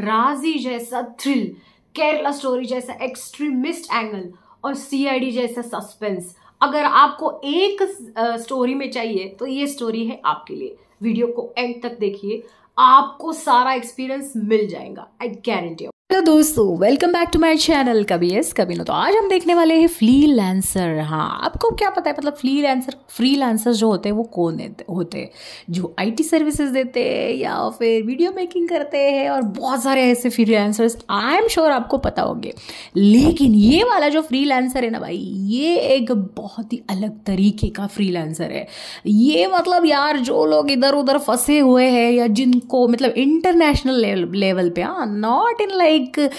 राजी जैसा thrill Kerala story जैसा एक्सट्रीमिस्ट एंगल और सीआईडी जैसा सस्पेंस अगर आपको एक स्टोरी में चाहिए तो ये स्टोरी है आपके लिए वीडियो को एंड तक देखिए आपको सारा एक्सपीरियंस मिल जाएगा आई गारंटी हेलो दोस्तों welcome back to my channel कभी एस कभी नो तो आज हम देखने वाले हैं फ्ली लैंसर हाँ आपको क्या पता है मतलब फ्ली लैंसर फ्री लैंसर जो होते हैं वो कौन होते हैं जो आईटी सर्विसेज देते हैं या फिर वीडियो मेकिंग करते हैं और बहुत सारे ऐसे freelancers I am sure आपको पता होंगे लेकिन ये वाला जो फ्री लैंसर है ना भाई ये एक बहुत ही अलग तरीके का फ्री लैंसर है ये मतलब यार जो लोग इधर उधर फंसे हुए हैं या जिनको मतलब इंटरनेशनल लेवल पे हाँ not in like like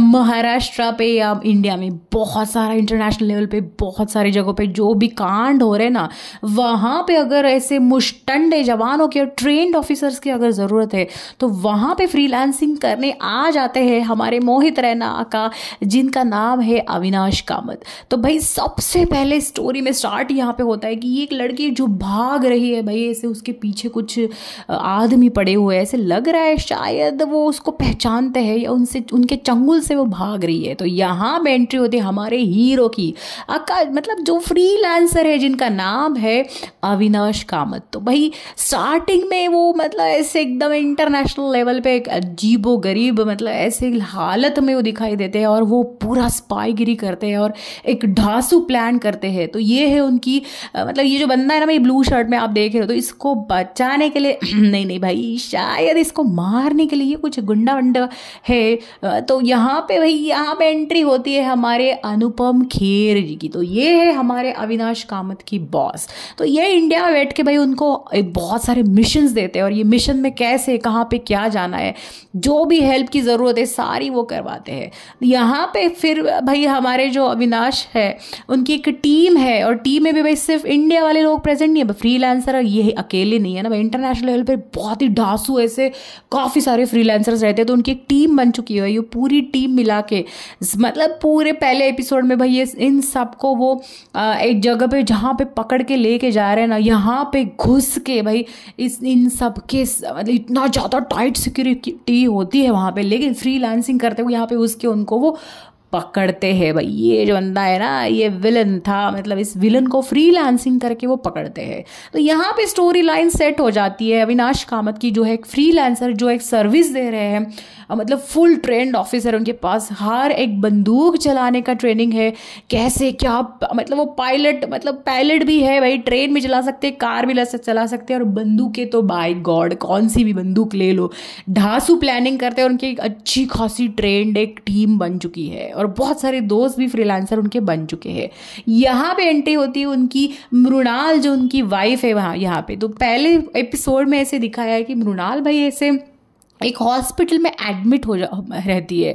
Maharashtra पे या इंडिया में बहुत सारा इंटरनेशनल लेवल पे बहुत सारी जगहों पे जो भी कांड हो रहे ना वहाँ पे अगर ऐसे मुस्टंडे जवानों के और ट्रेंड ऑफिसर्स की अगर ज़रूरत है तो वहाँ पे फ्रीलांसिंग करने आ जाते हैं हमारे मोहित रैना का जिनका नाम है अविनाश कामत तो भाई सबसे पहले स्टोरी में स्टार्ट यहाँ पे होता है कि ये एक लड़की जो भाग रही है भाई ऐसे उसके पीछे कुछ आदमी पड़े हुए ऐसे लग रहा है शायद वो उसको पहचानते हैं या उनसे उनके चंगुल से वो भाग रही है तो यहाँ पर एंट्री होती है हमारे हीरो की अका मतलब जो फ्री है जिनका नाम है अविनाश कामत तो भाई स्टार्टिंग में वो मतलब ऐसे एकदम इंटरनेशनल लेवल पे एक अजीबो गरीब मतलब ऐसे हालत में वो दिखाई देते हैं और वो पूरा स्पाईगिरी करते हैं और एक ढांसू प्लान करते हैं तो ये है उनकी मतलब ये जो बंदा है ना भाई ब्लू शर्ट में आप देख रहे हो तो इसको बचाने के लिए नहीं नहीं भाई शायद इसको मारने के लिए कुछ गुंडा वंडा है तो यहाँ पे भाई यहाँ पे एंट्री होती है हमारे अनुपम खेर जी की तो ये है हमारे अविनाश कामत की बॉस तो ये इंडिया बैठ के भाई उनको बहुत सारे मिशंस देते हैं और ये मिशन में कैसे कहाँ पे क्या जाना है जो भी हेल्प की ज़रूरत है सारी वो करवाते हैं यहाँ पे फिर भाई हमारे जो अविनाश है उनकी एक टीम है और टीम में भी भाई सिर्फ इंडिया वाले लोग प्रेजेंट नहीं है फ्री लेंसर ये अकेले नहीं है ना भाई इंटरनेशनल लेवल पर बहुत ही ढांसू ऐसे काफ़ी सारे फ्री रहते हैं तो उनकी एक टीम बन चुकी है है ये पूरी टीम मिला के मतलब पूरे पहले एपिसोड में भाई ये इन सबको वो एक जगह पे जहाँ पे पकड़ के लेके जा रहे हैं ना यहाँ पे घुस के भाई इस इन सब के मतलब इतना ज़्यादा टाइट सिक्योरिटी होती है वहाँ पे लेकिन फ्री करते हुए यहाँ पे उसके उनको वो पकड़ते हैं भाई ये जो बंदा है ना ये विलन था मतलब इस विलन को फ्रीलांसिंग करके वो पकड़ते हैं तो यहाँ पे स्टोरी लाइन सेट हो जाती है अविनाश कामत की जो है एक फ्रीलांसर जो एक सर्विस दे रहे हैं मतलब फुल ट्रेंड ऑफिसर उनके पास हर एक बंदूक चलाने का ट्रेनिंग है कैसे क्या मतलब वो पायलट मतलब पायलट भी है भाई ट्रेन भी चला सकते कार भी चला सकते और बंदूकें तो बाय गॉड कौन सी भी बंदूक ले लो ढांसू प्लानिंग करते हैं उनकी उनकी अच्छी खासी ट्रेंड एक टीम बन चुकी है और बहुत सारे दोस्त भी फ्रीलांसर उनके बन चुके हैं यहाँ पे एंट्री होती है उनकी मृणाल जो उनकी वाइफ है वहाँ यहाँ पे तो पहले एपिसोड में ऐसे दिखाया है कि मृणाल भाई ऐसे एक हॉस्पिटल में एडमिट हो जा रहती है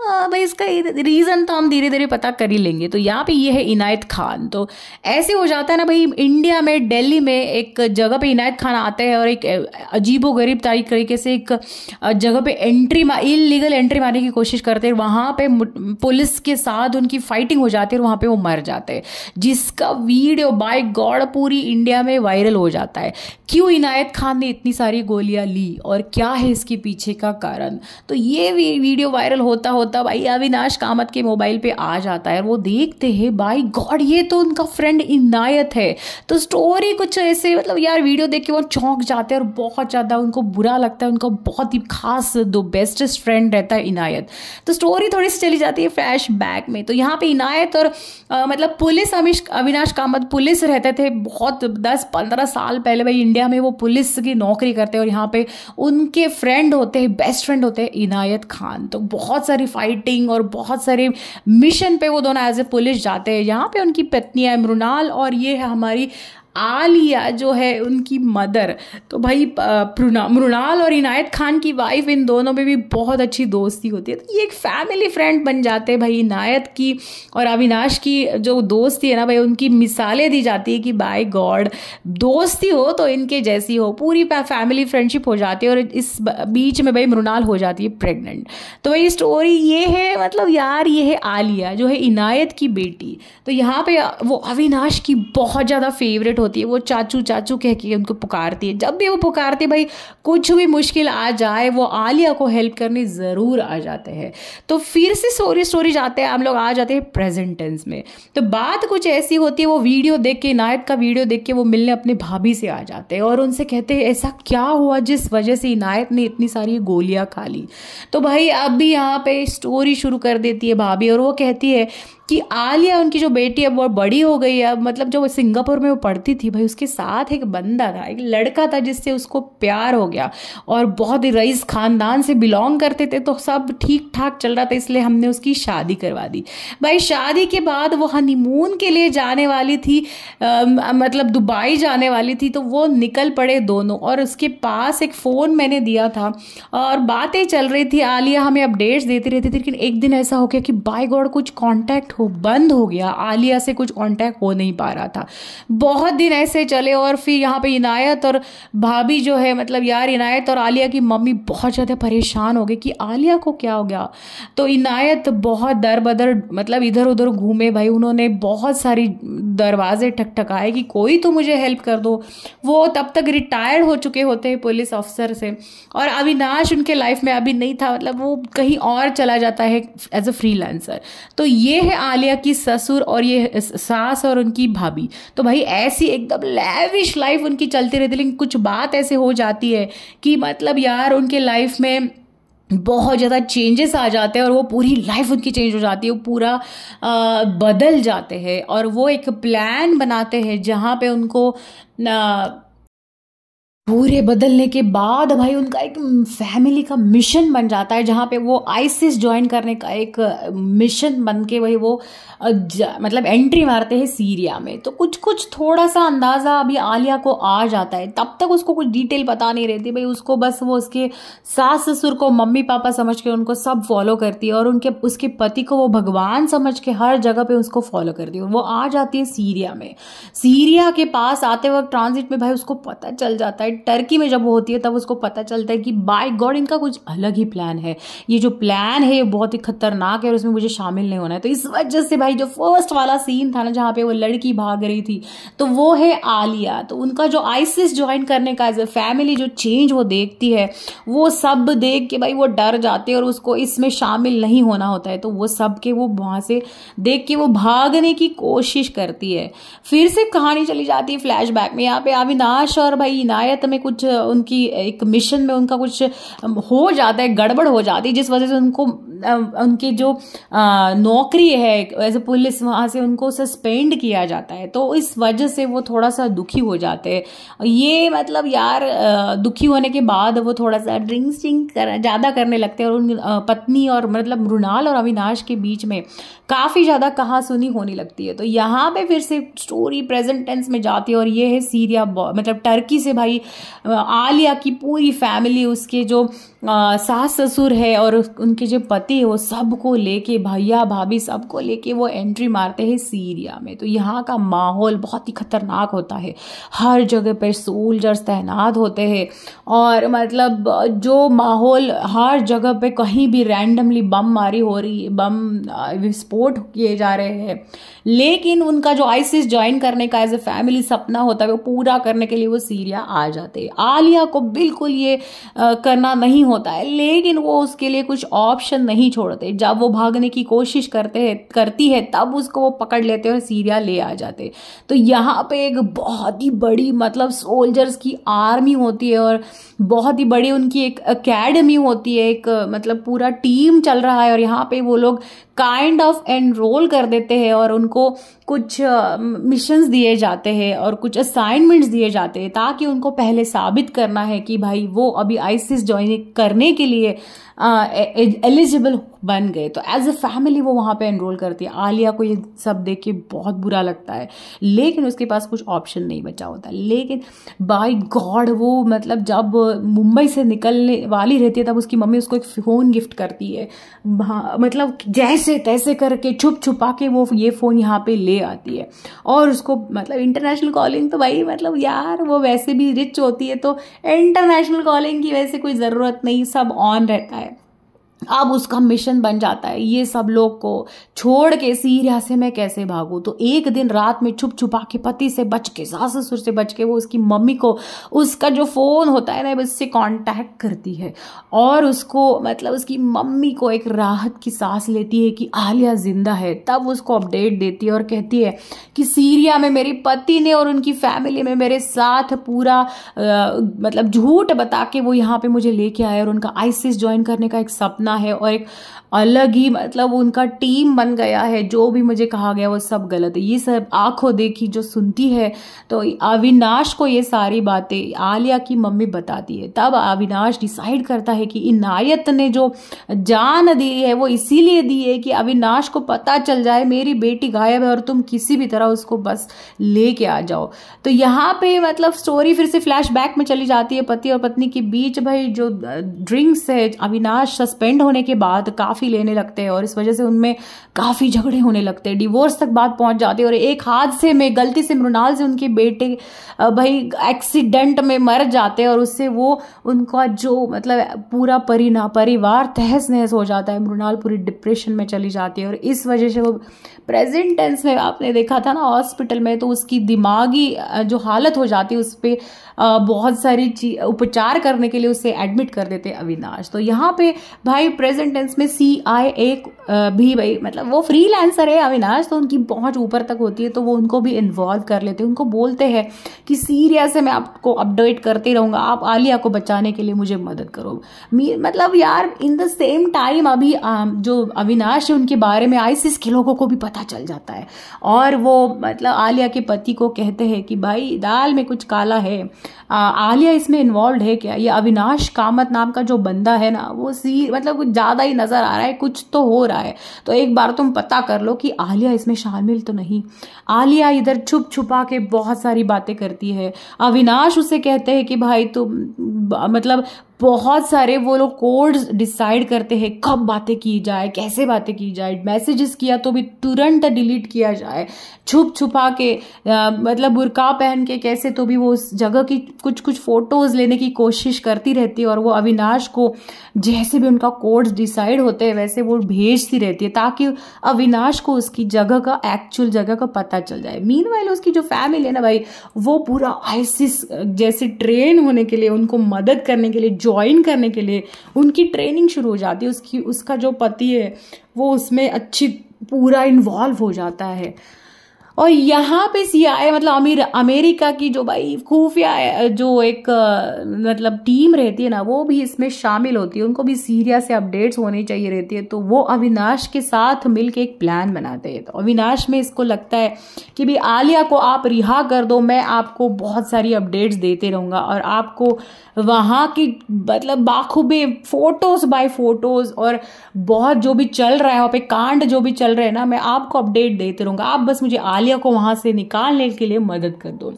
हाँ, भाई इसका रीज़न तो हम धीरे धीरे पता कर ही लेंगे तो यहाँ पे ये है इनायत खान तो ऐसे हो जाता है ना भाई इंडिया में दिल्ली में एक जगह पे इनायत खान आते हैं और एक अजीबो गरीब तरीके से एक जगह पे एंट्री इलीगल एंट्री मारने की कोशिश करते हैं वहाँ पे पुलिस के साथ उनकी फाइटिंग हो जाती है और वहाँ पर वो मर जाते हैं जिसका वीडियो बाय गॉड पूरी इंडिया में वायरल हो जाता है क्यों इनायत खान ने इतनी सारी गोलियाँ ली और क्या है इसकी पीछे का कारण तो ये वीडियो वायरल होता होता भाई अविनाश कामत के मोबाइल पे आ जाता है वो देखते हैं भाई गॉड ये तो उनका फ्रेंड इनायत है तो स्टोरी कुछ ऐसे मतलब यार वीडियो देख के वो चौंक जाते हैं और बहुत ज़्यादा उनको बुरा लगता है उनका बहुत ही खास दो बेस्टेस्ट फ्रेंड रहता है इनायत तो स्टोरी थोड़ी सी चली जाती है फ्लैश बैक में तो यहाँ पे इनायत और आ, मतलब पुलिस अमिश अविनाश कामत पुलिस रहते थे बहुत दस पंद्रह साल पहले भाई इंडिया में वो पुलिस की नौकरी करते और यहाँ पे उनके फ्रेंड फ्रेंड होते हैं बेस्ट फ्रेंड होते हैं इनायत खान तो बहुत सारी फाइटिंग और बहुत सारे मिशन पे वो दोनों एज ए पुलिस जाते हैं यहाँ पे उनकी पत्नी है मृणाल और ये है हमारी आलिया जो है उनकी मदर तो भाई मृणाल और इनायत खान की वाइफ इन दोनों में भी बहुत अच्छी दोस्ती होती है तो ये एक फैमिली फ्रेंड बन जाते हैं भाई इनायत की और अविनाश की जो दोस्ती है ना भाई उनकी मिसालें दी जाती है कि बाय गॉड दोस्ती हो तो इनके जैसी हो पूरी फैमिली फ्रेंडशिप हो जाती है और इस बीच में भाई मृणाल हो जाती है प्रेगनेंट तो भाई स्टोरी ये है मतलब यार ये है आलिया जो है इनायत की बेटी तो यहाँ पे वो अविनाश की बहुत ज़्यादा फेवरेट होती है वो चाचू चाचू कह के उनको पुकारती है जब भी वो पुकारती है भाई कुछ भी मुश्किल आ जाए वो आलिया को हेल्प करने ज़रूर आ जाते हैं तो फिर से स्टोरी स्टोरी जाते हैं हम लोग आ जाते हैं प्रेजेंट टेंस में तो बात कुछ ऐसी होती है वो वीडियो देख के इनायत का वीडियो देख के वो मिलने अपने भाभी से आ जाते हैं और उनसे कहते हैं ऐसा क्या हुआ जिस वजह से इनायत ने इतनी सारी गोलियाँ खा ली तो भाई अब भी यहाँ पे स्टोरी शुरू कर देती है भाभी और वो कहती है कि आलिया उनकी जो बेटी है वो बड़ी हो गई है मतलब जब सिंगापुर में वो पढ़ती थी भाई उसके साथ एक बंदा था एक लड़का था जिससे उसको प्यार हो गया और बहुत ही रईस खानदान से बिलोंग करते थे तो सब ठीक ठाक चल रहा था इसलिए हमने उसकी शादी करवा दी भाई शादी के बाद वो हनीमून के लिए जाने वाली थी आ, मतलब दुबई जाने वाली थी तो वो निकल पड़े दोनों और उसके पास एक फ़ोन मैंने दिया था और बातें चल रही थी आलिया हमें अपडेट्स देती रहती थी लेकिन एक दिन ऐसा हो गया कि बाय गॉड कुछ कॉन्टैक्ट वो बंद हो गया आलिया से कुछ कॉन्टैक्ट हो नहीं पा रहा था बहुत दिन ऐसे चले और फिर यहाँ पे इनायत और भाभी जो है मतलब यार इनायत और आलिया की मम्मी बहुत ज़्यादा परेशान हो गए कि आलिया को क्या हो गया तो इनायत बहुत दर बदर मतलब इधर उधर घूमे भाई उन्होंने बहुत सारी दरवाजे ठकठकाए कि कोई तो मुझे हेल्प कर दो वो तब तक रिटायर्ड हो चुके होते हैं पुलिस ऑफिसर से और अविनाश उनके लाइफ में अभी नहीं था मतलब वो कहीं और चला जाता है एज अ फ्रीलांसर तो ये है आलिया की ससुर और ये सास और उनकी भाभी तो भाई ऐसी एकदम लैविश लाइफ उनकी चलती रहती लेकिन कुछ बात ऐसे हो जाती है कि मतलब यार उनके लाइफ में बहुत ज़्यादा चेंजेस आ जाते हैं और वो पूरी लाइफ उनकी चेंज हो जाती है वो पूरा आ, बदल जाते हैं और वो एक प्लान बनाते हैं जहाँ पे उनको आ, पूरे बदलने के बाद भाई उनका एक फैमिली का मिशन बन जाता है जहाँ पे वो आईसीस ज्वाइन करने का एक मिशन बन के वही वो मतलब एंट्री मारते हैं सीरिया में तो कुछ कुछ थोड़ा सा अंदाज़ा अभी आलिया को आ जाता है तब तक उसको कुछ डिटेल पता नहीं रहती भाई उसको बस वो उसके सास ससुर को मम्मी पापा समझ के उनको सब फॉलो करती है और उनके उसके पति को वो भगवान समझ के हर जगह पर उसको फॉलो करती है वो आ जाती है सीरिया में सीरिया के पास आते वक्त ट्रांजिट में भाई उसको पता चल जाता है टर्की में जब वो होती है तब उसको पता चलता है कि बाय गॉड इनका कुछ अलग ही प्लान है ये जो प्लान है ये बहुत ही खतरनाक है और उसमें मुझे शामिल नहीं होना है तो इस वजह से भाई जो फर्स्ट वाला सीन था ना जहाँ पे वो लड़की भाग रही थी तो वो है आलिया तो उनका जो आइसिस ज्वाइन करने का एज ए फैमिली जो चेंज वो देखती है वो सब देख के भाई वो डर जाते हैं और उसको इसमें शामिल नहीं होना होता है तो वो सब के वो वहाँ से देख के वो भागने की कोशिश करती है फिर से कहानी चली जाती है फ्लैशबैक में यहाँ पे अविनाश और भाई इनायत कहते में कुछ उनकी एक मिशन में उनका कुछ हो जाता है गड़बड़ हो जाती है जिस वजह से उनको उनकी जो नौकरी है एज ए पुलिस वहाँ से उनको सस्पेंड किया जाता है तो इस वजह से वो थोड़ा सा दुखी हो जाते हैं ये मतलब यार दुखी होने के बाद वो थोड़ा सा ड्रिंक कर ज़्यादा करने लगते हैं और उन पत्नी और मतलब मृणाल और अविनाश के बीच में काफ़ी ज़्यादा कहा सुनी होने लगती है तो यहाँ पे फिर से स्टोरी प्रेजेंट टेंस में जाती है और ये है सीरिया मतलब टर्की से भाई आलिया की पूरी फैमिली उसके जो सास ससुर है और उनके जो पति जाते हैं वो सबको लेके भैया भाभी सबको लेके वो एंट्री मारते हैं सीरिया में तो यहाँ का माहौल बहुत ही ख़तरनाक होता है हर जगह पर सोल्जर्स तैनात होते हैं और मतलब जो माहौल हर जगह पे कहीं भी रैंडमली बम मारी हो रही है बम विस्फोट किए जा रहे हैं लेकिन उनका जो आइसिस ज्वाइन करने का एज ए फैमिली सपना होता है वो पूरा करने के लिए वो सीरिया आ जाते हैं आलिया को बिल्कुल ये करना नहीं होता है लेकिन वो उसके लिए कुछ ऑप्शन नहीं नहीं छोड़ते जब वो भागने की कोशिश करते हैं करती है तब उसको वो पकड़ लेते और सीरिया ले आ जाते तो यहाँ पे एक बहुत ही बड़ी मतलब सोल्जर्स की आर्मी होती है और बहुत ही बड़ी उनकी एक अकेडमी होती है एक मतलब पूरा टीम चल रहा है और यहाँ पे वो लोग काइंड ऑफ एनरोल कर देते हैं और उनको कुछ मिशंस दिए जाते हैं और कुछ असाइनमेंट्स दिए जाते हैं ताकि उनको पहले साबित करना है कि भाई वो अभी आईसीस ज्वाइन करने के लिए एलिजिबल बन गए तो एज अ फैमिली वो वहाँ पे एनरोल करती है आलिया को ये सब देख के बहुत बुरा लगता है लेकिन उसके पास कुछ ऑप्शन नहीं बचा होता लेकिन बाई गॉड वो मतलब जब मुंबई से निकलने वाली रहती है तब उसकी मम्मी उसको एक फ़ोन गिफ्ट करती है मतलब जैसे तैसे करके छुप छुपा के वो ये फ़ोन यहाँ पे ले आती है और उसको मतलब इंटरनेशनल कॉलिंग तो भाई मतलब यार वो वैसे भी रिच होती है तो इंटरनेशनल कॉलिंग की वैसे कोई ज़रूरत नहीं सब ऑन रहता है अब उसका मिशन बन जाता है ये सब लोग को छोड़ के सीरिया से मैं कैसे भागू तो एक दिन रात में छुप छुपा के पति से बच के सास ससुर से बच के वो उसकी मम्मी को उसका जो फ़ोन होता है ना उससे कांटेक्ट करती है और उसको मतलब उसकी मम्मी को एक राहत की सांस लेती है कि आलिया ज़िंदा है तब उसको अपडेट देती है और कहती है कि सीरिया में मेरे पति ने और उनकी फैमिली में मेरे साथ पूरा आ, मतलब झूठ बता के वो यहाँ पर मुझे लेके आया और उनका आइसिस ज्वाइन करने का एक सपना है और एक अलग ही मतलब उनका टीम बन गया है जो भी मुझे कहा गया वो सब गलत है ये सब आंखों देखी जो सुनती है तो अविनाश को ये सारी बातें आलिया की मम्मी बताती है तब अविनाश डिसाइड करता है कि इनायत ने जो जान दी है वो इसीलिए दी है कि अविनाश को पता चल जाए मेरी बेटी गायब है और तुम किसी भी तरह उसको बस लेके आ जाओ तो यहाँ पे मतलब स्टोरी फिर से फ्लैश में चली जाती है पति और पत्नी के बीच भाई जो ड्रिंक्स है अविनाश सस्पेंड होने के बाद काफ़ी काफ़ी लेने लगते हैं और इस वजह से उनमें काफ़ी झगड़े होने लगते हैं डिवोर्स तक बात पहुंच जाती है और एक हादसे में गलती से मृणाल से उनके बेटे भाई एक्सीडेंट में मर जाते हैं और उससे वो उनका जो मतलब पूरा परिना परिवार तहस नहस हो जाता है मृणाल पूरी डिप्रेशन में चली जाती है और इस वजह से वो प्रेजेंट टेंस में आपने देखा था ना हॉस्पिटल में तो उसकी दिमागी जो हालत हो जाती है उस पर बहुत सारी उपचार करने के लिए उसे एडमिट कर देते अविनाश तो यहाँ पे भाई प्रेजेंट टेंस में सी आई ए भी भाई मतलब वो फ्री है अविनाश तो उनकी पहुँच ऊपर तक होती है तो वो उनको भी इन्वॉल्व कर लेते हैं उनको बोलते हैं कि सीरिया से मैं आपको अपडेट करते रहूँगा आप आलिया को बचाने के लिए मुझे मदद करो मतलब यार इन द सेम टाइम अभी जो अविनाश है उनके बारे में आईसीस के लोगों को भी पता पता चल जाता है और वो मतलब आलिया के पति को कहते हैं कि भाई दाल में कुछ काला है आलिया इसमें इन्वॉल्व है क्या ये अविनाश कामत नाम का जो बंदा है ना वो सी मतलब कुछ ज़्यादा ही नज़र आ रहा है कुछ तो हो रहा है तो एक बार तुम पता कर लो कि आलिया इसमें शामिल तो नहीं आलिया इधर छुप छुपा के बहुत सारी बातें करती है अविनाश उसे कहते हैं कि भाई तुम मतलब बहुत सारे वो लोग कोड्स डिसाइड करते हैं कब बातें की जाए कैसे बातें की जाए मैसेजेस किया तो भी तुरंत डिलीट किया जाए छुप छुपा के आ, मतलब बुरका पहन के कैसे तो भी वो उस जगह की कुछ कुछ फ़ोटोज़ लेने की कोशिश करती रहती है और वो अविनाश को जैसे भी उनका कोर्स डिसाइड होते हैं वैसे वो भेजती रहती है ताकि अविनाश को उसकी जगह का एक्चुअल जगह का पता चल जाए मीन उसकी जो फैमिली है ना भाई वो पूरा आइसिस जैसे ट्रेन होने के लिए उनको मदद करने के लिए ज्वाइन करने के लिए उनकी ट्रेनिंग शुरू हो जाती है उसकी उसका जो पति है वो उसमें अच्छी पूरा इन्वॉल्व हो जाता है और यहाँ पे सी आई मतलब अमीर अमेरिका की जो भाई खुफिया जो एक मतलब टीम रहती है ना वो भी इसमें शामिल होती है उनको भी सीरिया से अपडेट्स होनी चाहिए रहती है तो वो अविनाश के साथ मिलकर एक प्लान बनाते हैं तो अविनाश में इसको लगता है कि भाई आलिया को आप रिहा कर दो मैं आपको बहुत सारी अपडेट्स देते रहूँगा और आपको वहाँ की मतलब बाखूबे फ़ोटोज़ बाय फ़ोटोज़ और बहुत जो भी चल रहा है वहाँ पे कांड जो भी चल रहे हैं ना मैं आपको अपडेट देते रहूँगा आप बस मुझे आलिया को वहां से निकालने के लिए मदद कर दो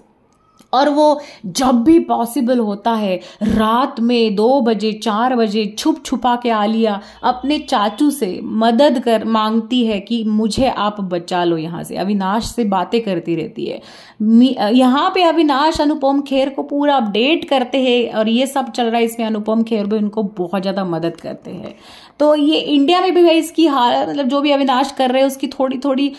और वो जब भी पॉसिबल होता है रात में दो बजे चार बजे छुप छुपा के आलिया अपने चाचू से मदद कर मांगती है कि मुझे आप बचा लो यहाँ से अविनाश से बातें करती रहती है यहाँ पे अविनाश अनुपम खेर को पूरा अपडेट करते हैं और ये सब चल रहा है इसमें अनुपम खेर भी उनको बहुत ज़्यादा मदद करते हैं तो ये इंडिया में भी इसकी हाल मतलब जो भी अविनाश कर रहे हैं उसकी थोड़ी थोड़ी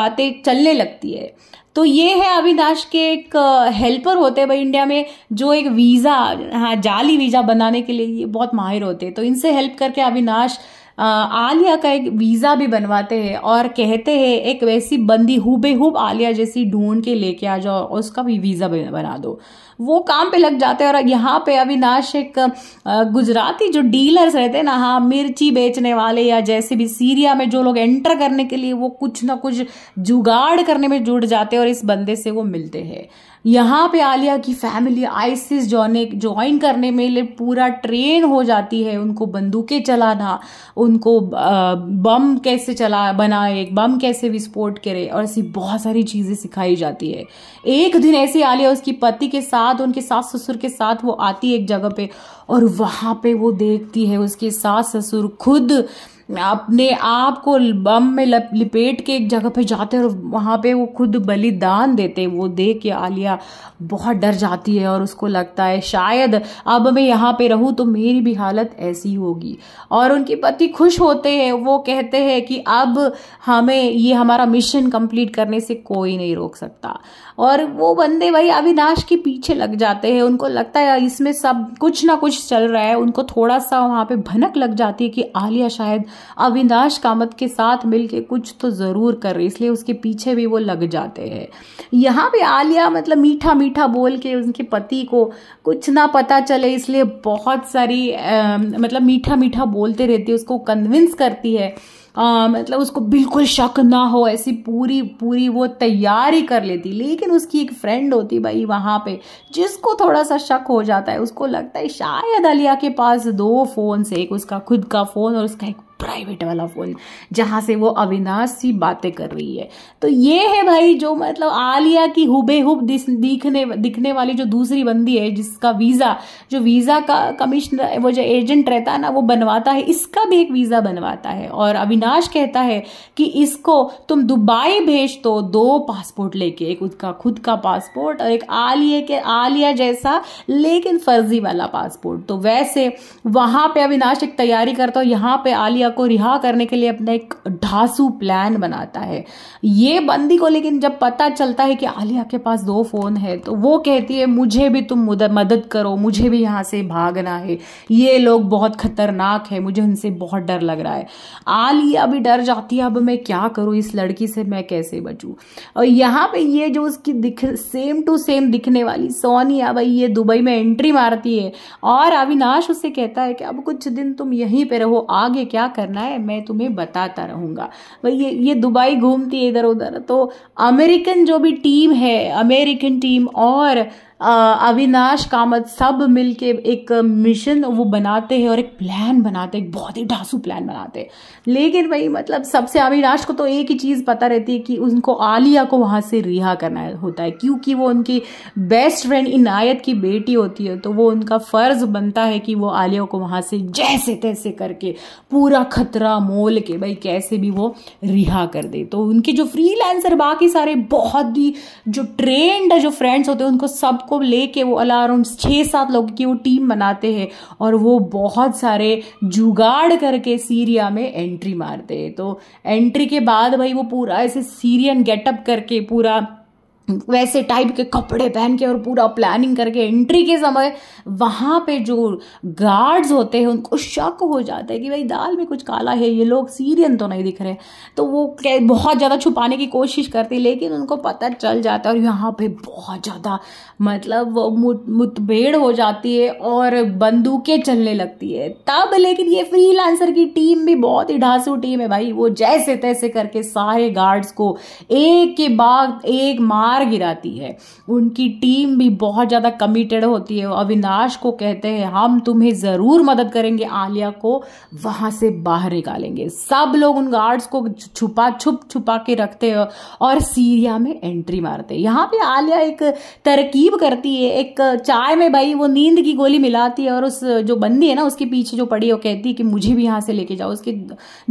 बातें चलने लगती है तो ये है अविनाश के एक हेल्पर होते हैं भाई इंडिया में जो एक वीज़ा हाँ जाली वीज़ा बनाने के लिए ये बहुत माहिर होते हैं तो इनसे हेल्प करके अविनाश आलिया का एक वीज़ा भी बनवाते हैं और कहते हैं एक वैसी बंदी हूबे हूब आलिया जैसी ढूंढ के लेके आ जाओ उसका भी वीज़ा बना दो वो काम पे लग जाते हैं और यहाँ पे अविनाश एक गुजराती जो डीलर्स रहते हैं ना हाँ मिर्ची बेचने वाले या जैसे भी सीरिया में जो लोग एंटर करने के लिए वो कुछ ना कुछ जुगाड़ करने में जुड़ जाते हैं और इस बंदे से वो मिलते हैं यहाँ पे आलिया की फैमिली आइसिस जॉने ज्वाइन करने में ले पूरा ट्रेन हो जाती है उनको बंदूकें चलाना उनको बम कैसे चला बनाए बम कैसे विस्फोट करे और ऐसी बहुत सारी चीज़ें सिखाई जाती है एक दिन ऐसे आलिया उसकी पति के साथ बाद उनके सास ससुर के साथ वो आती है एक जगह पे और वहां पे वो देखती है उसके सास ससुर खुद अपने आप को बम में लपेट के एक जगह पे जाते हैं और वहाँ पे वो खुद बलिदान देते हैं वो देख के आलिया बहुत डर जाती है और उसको लगता है शायद अब मैं यहाँ पे रहूँ तो मेरी भी हालत ऐसी होगी और उनके पति खुश होते हैं वो कहते हैं कि अब हमें ये हमारा मिशन कंप्लीट करने से कोई नहीं रोक सकता और वो बंदे वही अविनाश के पीछे लग जाते हैं उनको लगता है इसमें सब कुछ ना कुछ चल रहा है उनको थोड़ा सा वहाँ पे भनक लग जाती है कि आलिया शायद अविनाश कामत के साथ मिलके कुछ तो ज़रूर कर रही इसलिए उसके पीछे भी वो लग जाते हैं यहाँ पे आलिया मतलब मीठा मीठा बोल के उनके पति को कुछ ना पता चले इसलिए बहुत सारी आ, मतलब मीठा मीठा बोलते रहती है उसको कन्विंस करती है आ, मतलब उसको बिल्कुल शक ना हो ऐसी पूरी पूरी वो तैयारी कर लेती लेकिन उसकी एक फ्रेंड होती भाई वहाँ पे जिसको थोड़ा सा शक हो जाता है उसको लगता है शायद अलिया के पास दो फ़ोन से एक उसका खुद का फ़ोन और उसका एक प्राइवेट वाला फ़ोन जहाँ से वो अविनाश सी बातें कर रही है तो ये है भाई जो मतलब आलिया की हुब दिखने दिखने वाली जो दूसरी बंदी है जिसका वीज़ा जो वीज़ा का कमिश्नर वो जो एजेंट रहता है ना वो बनवाता है इसका भी एक वीज़ा बनवाता है और अविनाश कहता है कि इसको तुम दुबई भेज दो तो दो पासपोर्ट लेके एक उसका खुद का पासपोर्ट और एक आलिया के आलिया जैसा लेकिन फर्जी वाला पासपोर्ट तो वैसे वहां पे अविनाश एक तैयारी करता हो यहाँ पे आलिया इंडिया को रिहा करने के लिए अपना एक ढांसू प्लान बनाता है ये बंदी को लेकिन जब पता चलता है कि आलिया के पास दो फ़ोन है तो वो कहती है मुझे भी तुम मदद करो मुझे भी यहाँ से भागना है ये लोग बहुत खतरनाक है मुझे उनसे बहुत डर लग रहा है आलिया भी डर जाती है अब मैं क्या करूँ इस लड़की से मैं कैसे बचूँ और यहाँ पे ये जो उसकी दिख सेम टू सेम दिखने वाली सोनिया भाई ये दुबई में एंट्री मारती है और अविनाश उसे कहता है कि अब कुछ दिन तुम यहीं पर रहो आगे क्या करना है मैं तुम्हें बताता रहूँगा भाई ये ये दुबई घूमती है इधर उधर तो अमेरिकन जो भी टीम है अमेरिकन टीम और अविनाश कामत सब मिल के एक मिशन वो बनाते हैं और एक प्लान बनाते हैं एक बहुत ही ढांसू प्लान बनाते हैं लेकिन भाई मतलब सबसे अविनाश को तो एक ही चीज़ पता रहती है कि उनको आलिया को वहाँ से रिहा करना होता है क्योंकि वो उनकी बेस्ट फ्रेंड इनायत की बेटी होती है तो वो उनका फ़र्ज़ बनता है कि वो आलिया को वहाँ से जैसे तैसे करके पूरा खतरा मोल के भाई कैसे भी वो रिहा कर दे तो उनके जो फ्री बाकी सारे बहुत ही जो ट्रेंड जो फ्रेंड्स होते हैं उनको सब को लेके वो अलार्म छः सात लोगों की वो टीम बनाते हैं और वो बहुत सारे जुगाड़ करके सीरिया में एंट्री मारते हैं तो एंट्री के बाद भाई वो पूरा ऐसे सीरियन गेटअप करके पूरा वैसे टाइप के कपड़े पहन के और पूरा प्लानिंग करके एंट्री के समय वहाँ पे जो गार्ड्स होते हैं उनको शक हो जाता है कि भाई दाल में कुछ काला है ये लोग सीरियन तो नहीं दिख रहे तो वो बहुत ज़्यादा छुपाने की कोशिश करते लेकिन उनको पता चल जाता है और यहाँ पे बहुत ज़्यादा मतलब वो मुठभेड़ हो जाती है और बंदूकें चलने लगती है तब लेकिन ये फ्री की टीम भी बहुत ही ढांसू टीम है भाई वो जैसे तैसे करके सारे गार्ड्स को एक के बाद एक मार हार गिराती है उनकी टीम भी बहुत ज़्यादा कमिटेड होती है अविनाश को कहते हैं हम तुम्हें ज़रूर मदद करेंगे आलिया को वहाँ से बाहर निकालेंगे सब लोग उन गार्ड्स को छुपा छुप छुपा के रखते हैं और सीरिया में एंट्री मारते हैं यहाँ पे आलिया एक तरकीब करती है एक चाय में भाई वो नींद की गोली मिलाती है और उस जो बंदी है ना उसके पीछे जो पड़ी है वो कहती है कि मुझे भी यहाँ से लेके जाओ उसकी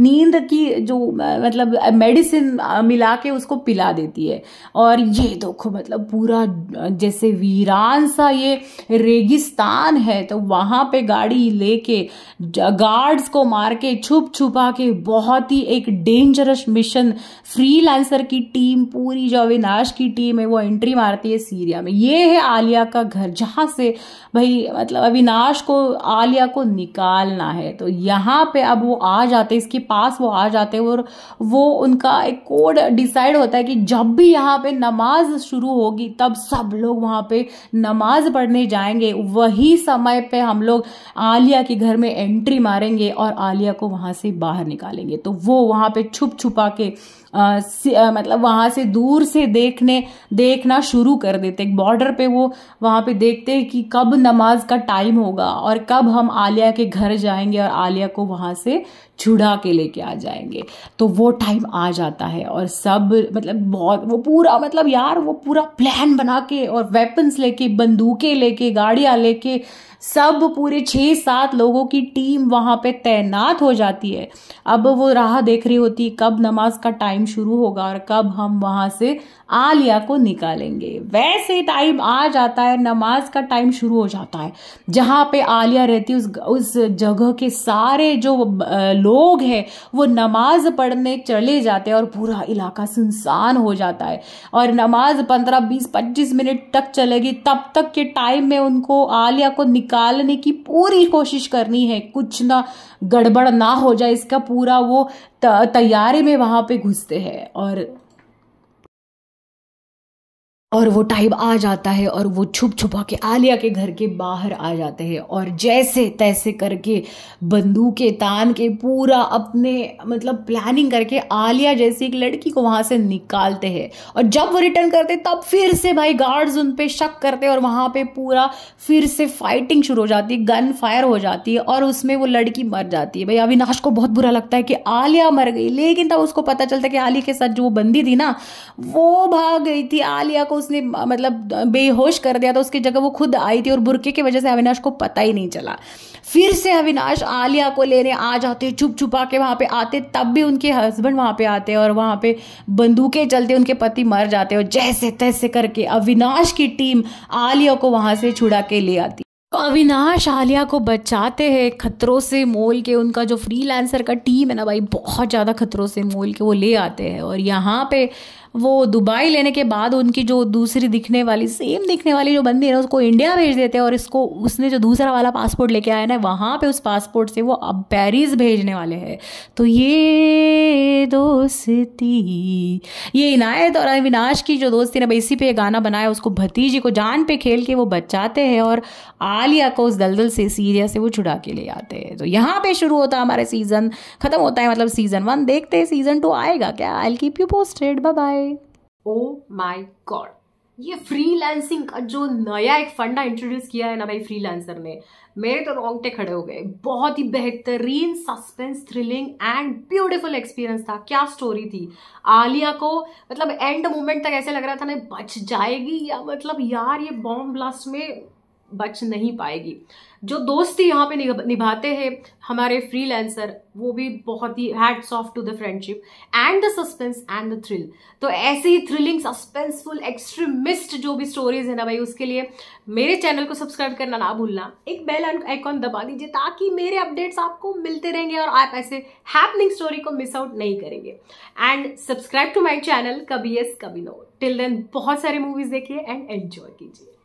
नींद की जो मतलब मेडिसिन मिला के उसको पिला देती है और ये देखो मतलब पूरा जैसे वीरान सा ये रेगिस्तान है तो वहाँ पे गाड़ी लेके गार्ड्स को मार के छुप छुपा के बहुत ही एक डेंजरस मिशन फ्रीलांसर की टीम पूरी जो अविनाश की टीम है वो एंट्री मारती है सीरिया में ये है आलिया का घर जहाँ से भाई मतलब अविनाश को आलिया को निकालना है तो यहाँ पे अब वो आ जाते इसके पास वो आ जाते और वो उनका एक कोड डिसाइड होता है कि जब भी यहाँ पे नमाज नमाज शुरू होगी तब सब लोग वहाँ पे नमाज पढ़ने जाएंगे वही समय पे हम लोग आलिया के घर में एंट्री मारेंगे और आलिया को वहाँ से बाहर निकालेंगे तो वो वहाँ पे छुप छुपा के आ, आ, मतलब वहाँ से दूर से देखने देखना शुरू कर देते बॉर्डर पे वो वहां पे देखते हैं कि कब नमाज का टाइम होगा और कब हम आलिया के घर जाएंगे और आलिया को वहां से छुड़ा के लेके आ जाएंगे तो वो टाइम आ जाता है और सब मतलब बहुत वो पूरा मतलब यार वो पूरा प्लान बना के और वेपन्स लेके बंदूकें लेके गाड़ियां लेके सब पूरे छः सात लोगों की टीम वहाँ पे तैनात हो जाती है अब वो राह देख रही होती कब नमाज का टाइम शुरू होगा और कब हम वहाँ से आलिया को निकालेंगे वैसे टाइम आ जाता है नमाज का टाइम शुरू हो जाता है जहाँ पे आलिया रहती उस उस जगह के सारे जो लोग हैं वो नमाज पढ़ने चले जाते हैं और पूरा इलाका सुनसान हो जाता है और नमाज पंद्रह बीस पच्चीस मिनट तक चलेगी तब तक के टाइम में उनको आलिया को निक निकालने की पूरी कोशिश करनी है कुछ ना गड़बड़ ना हो जाए इसका पूरा वो तैयारी में वहाँ पे घुसते हैं और और वो टाइम आ जाता है और वो छुप छुपा के आलिया के घर के बाहर आ जाते हैं और जैसे तैसे करके के तान के पूरा अपने मतलब प्लानिंग करके आलिया जैसी एक लड़की को वहाँ से निकालते हैं और जब वो रिटर्न करते तब फिर से भाई गार्ड्स उन पर शक करते और वहाँ पे पूरा फिर से फाइटिंग शुरू हो जाती है गन फायर हो जाती है और उसमें वो लड़की मर जाती है भाई अविनाश को बहुत बुरा लगता है कि आलिया मर गई लेकिन तब उसको पता चलता है कि आलिया के साथ जो बंदी थी ना वो भाग गई थी आलिया को उसने मतलब बेहोश कर दिया था उसकी जगह वो खुद आई थी और बुरके की वजह से अविनाश को पता ही नहीं चला फिर से अविनाश आलिया को लेने आ जाते छुप छुपा के वहाँ पे आते तब भी उनके हस्बैंड वहाँ पे आते और वहाँ पे बंदूकें चलते उनके पति मर जाते और जैसे तैसे करके अविनाश की टीम आलिया को वहाँ से छुड़ा के ले आती तो अविनाश आलिया को बचाते हैं खतरों से मोल के उनका जो फ्रीलांसर का टीम है ना भाई बहुत ज़्यादा खतरों से मोल के वो ले आते हैं और यहाँ पे वो दुबई लेने के बाद उनकी जो दूसरी दिखने वाली सेम दिखने वाली जो बंदी है ना उसको इंडिया भेज देते हैं और इसको उसने जो दूसरा वाला पासपोर्ट लेके आया ना वहाँ पे उस पासपोर्ट से वो अब पेरिस भेजने वाले हैं तो ये दोस्ती ये इनायत और अविनाश की जो दोस्ती ने भाई इसी पे गाना बनाया उसको भतीजी को जान पे खेल के वो बचाते हैं और आलिया को उस दलदल से सीरिया से वो छुड़ा के ले आते हैं तो यहाँ पे शुरू होता है हमारे सीज़न ख़त्म होता है मतलब सीज़न वन देखते हैं सीज़न टू आएगा क्या I keep you posted bye oh my god ये फ्रीलांसिंग का जो नया एक फंडा इंट्रोड्यूस किया है ना भाई फ्रीलांसर ने मेरे तो रोंगटे खड़े हो गए बहुत ही बेहतरीन suspense thrilling and beautiful experience था क्या स्टोरी थी आलिया को मतलब एंड मोमेंट तक ऐसे लग रहा था ना बच जाएगी या मतलब यार ये बॉम्ब ब्लास्ट में बच नहीं पाएगी जो दोस्ती यहाँ पे निभाते हैं हमारे फ्रीलांसर वो भी बहुत ही hats off to the friendship and the suspense and the thrill तो ऐसे ही थ्रिलिंग सस्पेंसफुल एक्सट्रीमिस्ट जो भी स्टोरीज है ना भाई उसके लिए मेरे चैनल को सब्सक्राइब करना ना भूलना एक बेल आइकॉन दबा दीजिए ताकि मेरे अपडेट्स आपको मिलते रहेंगे और आप ऐसे हैपनिंग स्टोरी को मिस आउट नहीं करेंगे and subscribe to my channel कभी यस कभी नो टिल देन बहुत सारी मूवीज देखिए एंड एंजॉय कीजिए